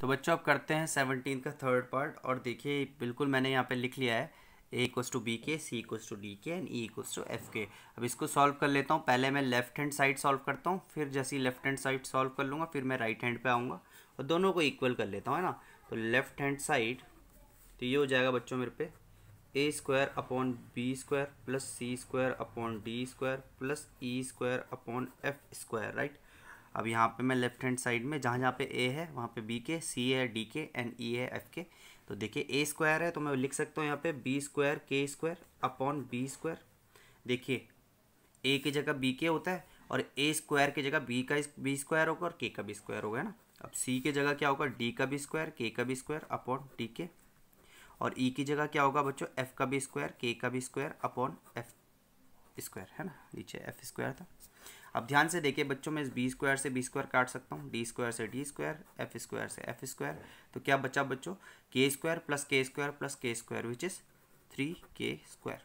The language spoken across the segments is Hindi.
तो बच्चों अब करते हैं सेवनटीन का थर्ड पार्ट और देखिए बिल्कुल मैंने यहाँ पे लिख लिया है a equals to b k c equals to d k and e equals to f k अब इसको सॉल्व कर लेता हूँ पहले मैं लेफ्ट हैंड साइड सॉल्व करता हूँ फिर जैसी लेफ्ट हैंड साइड सॉल्व कर लूँगा फिर मैं राइट हैंड पे आऊँगा और दोनों को इक्वल कर लेता हूँ है ना तो लेफ्ट हैंड साइड तो ये हो जाएगा बच्चों मेरे पे a square upon b square plus c square upon d square plus e square upon f square right अब यहाँ पे मैं लेफ्ट हैंड साइड में जहाँ जहाँ पे ए है वहाँ पे बी के सी है d k and e e है एफ के तो देखिए ए स्क्वायर है तो मैं लिख सकता हूँ यहाँ पे b square k square upon b square देखिए ए की जगह बी के होता है और ए स्क्वायर की जगह बी का बी स्क्वायर होगा और के का भी स्क्वायर होगा है ना अब सी की जगह क्या होगा डी का भी स्क्वायर के का भी स्क्वायर अपॉन डी के और ई e की जगह क्या होगा बच्चों एफ का भी स्क्वायर के का भी स्क्वायर अपॉन एफ स्क्वायर है ना नीचे एफ स्क्वायर था अब ध्यान से देखिए बच्चों मैं इस बी स्क्वायर से बी स्क्वायर काट सकता हूँ डी स्क्वायर से डी स्क्वायर एफ स्क्वायर से एफ स्क्वायर तो क्या बचा बच्चों के स्क्वायर प्लस के स्क्वायर प्लस के स्क्वायर विच इज़ थ्री के स्क्वायर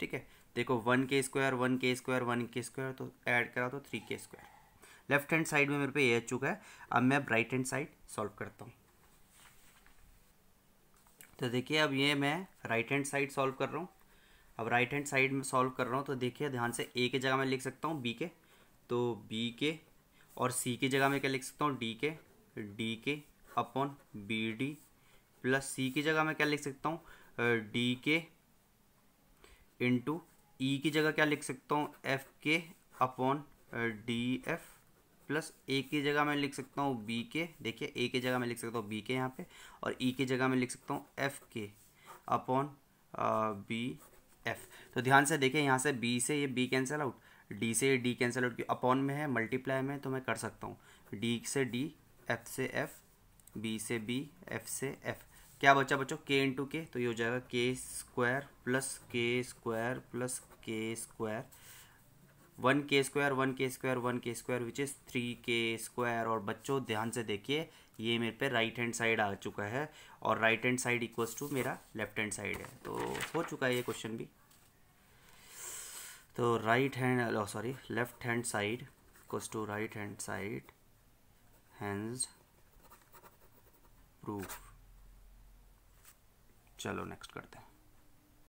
ठीक है देखो वन के स्क्वायर वन के स्क्वायर वन के स्क्वायर तो ऐड करा तो थ्री के स्क्वायर लेफ्ट हैंड साइड में मेरे पे ये आ चुका है अब मैं राइट हैंड साइड सॉल्व करता हूँ तो देखिए अब ये मैं राइट हैंड साइड सॉल्व कर रहा हूँ अब राइट हैंड साइड में सॉल्व कर रहा हूँ तो देखिए ध्यान से ए के जगह मैं लिख सकता हूँ बी के तो बी के और सी की जगह मैं क्या लिख सकता हूँ D k d k upon b d plus c की जगह मैं क्या लिख सकता हूँ डी के इंटू ई e की जगह क्या लिख सकता हूँ f k upon d f plus a की जगह मैं लिख सकता हूँ बी के देखिए ए की जगह मैं लिख सकता हूँ बी के यहाँ पे और ई e की जगह मैं लिख सकता हूँ f k upon B F तो ध्यान से देखिए यहाँ से बी से ये बी कैंसिल आउट डी से डी कैंसिल आउट अपॉन में है मल्टीप्लाई में तो मैं कर सकता हूँ डी से डी एफ से एफ बी से बी एफ से एफ क्या बचा बच्चों के टू के तो ये हो जाएगा के स्क्वायर प्लस के स्क्वायर प्लस के स्क्वायर वन के स्क्वायर वन के स्क्वायर वन के स्क्वायर विच इज़ थ्री के स्क्वायर और बच्चों ध्यान से देखिए ये मेरे पे राइट हैंड साइड आ चुका है और right hand side equals to मेरा लेफ्ट हैंड साइड है तो हो चुका है ये क्वेश्चन भी तो right hand sorry left hand side कोस to right hand side hence proof चलो नेक्स्ट करते हैं